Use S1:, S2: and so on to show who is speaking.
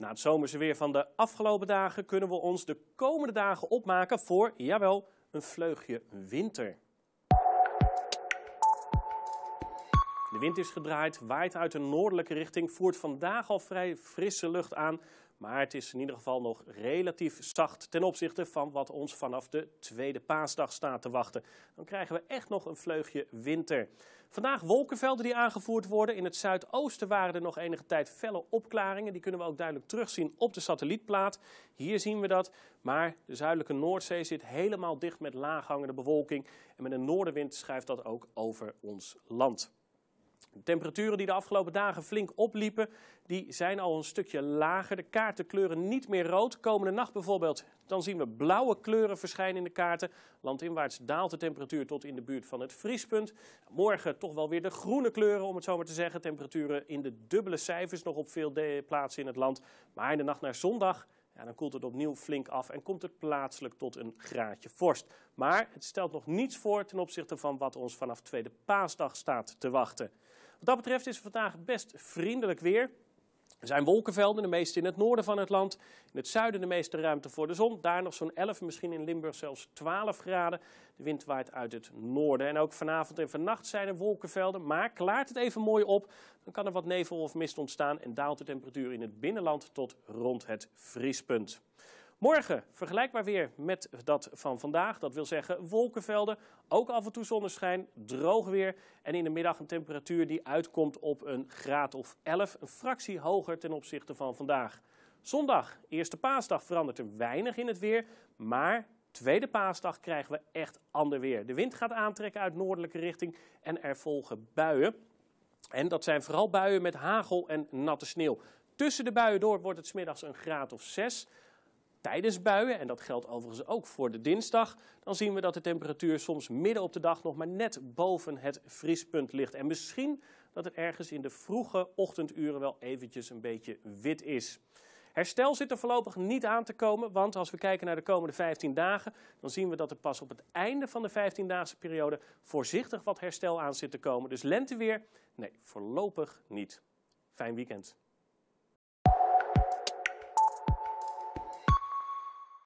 S1: Na het zomerse weer van de afgelopen dagen kunnen we ons de komende dagen opmaken voor, jawel, een vleugje winter. De wind is gedraaid, waait uit de noordelijke richting, voert vandaag al vrij frisse lucht aan. Maar het is in ieder geval nog relatief zacht ten opzichte van wat ons vanaf de tweede paasdag staat te wachten. Dan krijgen we echt nog een vleugje winter. Vandaag wolkenvelden die aangevoerd worden. In het zuidoosten waren er nog enige tijd felle opklaringen. Die kunnen we ook duidelijk terugzien op de satellietplaat. Hier zien we dat. Maar de zuidelijke Noordzee zit helemaal dicht met laaghangende bewolking. En met een noordenwind schuift dat ook over ons land temperaturen die de afgelopen dagen flink opliepen, die zijn al een stukje lager. De kaarten kleuren niet meer rood. Komende nacht bijvoorbeeld, dan zien we blauwe kleuren verschijnen in de kaarten. Landinwaarts daalt de temperatuur tot in de buurt van het vriespunt. Morgen toch wel weer de groene kleuren, om het zo maar te zeggen. Temperaturen in de dubbele cijfers nog op veel plaatsen in het land. Maar in de nacht naar zondag ja, dan koelt het opnieuw flink af en komt het plaatselijk tot een graadje vorst. Maar het stelt nog niets voor ten opzichte van wat ons vanaf tweede paasdag staat te wachten. Wat dat betreft is het vandaag best vriendelijk weer. Er zijn wolkenvelden, de meeste in het noorden van het land. In het zuiden de meeste ruimte voor de zon. Daar nog zo'n 11, misschien in Limburg zelfs 12 graden. De wind waait uit het noorden. En ook vanavond en vannacht zijn er wolkenvelden. Maar klaart het even mooi op, dan kan er wat nevel of mist ontstaan. En daalt de temperatuur in het binnenland tot rond het vriespunt. Morgen vergelijkbaar weer met dat van vandaag. Dat wil zeggen wolkenvelden, ook af en toe zonneschijn, droog weer. En in de middag een temperatuur die uitkomt op een graad of 11, een fractie hoger ten opzichte van vandaag. Zondag, eerste paasdag, verandert er weinig in het weer, maar Tweede paasdag krijgen we echt ander weer. De wind gaat aantrekken uit noordelijke richting en er volgen buien. En dat zijn vooral buien met hagel en natte sneeuw. Tussen de buien door wordt het smiddags een graad of 6. Tijdens buien, en dat geldt overigens ook voor de dinsdag, dan zien we dat de temperatuur soms midden op de dag nog maar net boven het vriespunt ligt. En misschien dat het ergens in de vroege ochtenduren wel eventjes een beetje wit is. Herstel zit er voorlopig niet aan te komen, want als we kijken naar de komende 15 dagen, dan zien we dat er pas op het einde van de 15-daagse periode voorzichtig wat herstel aan zit te komen. Dus lenteweer? Nee, voorlopig niet. Fijn weekend.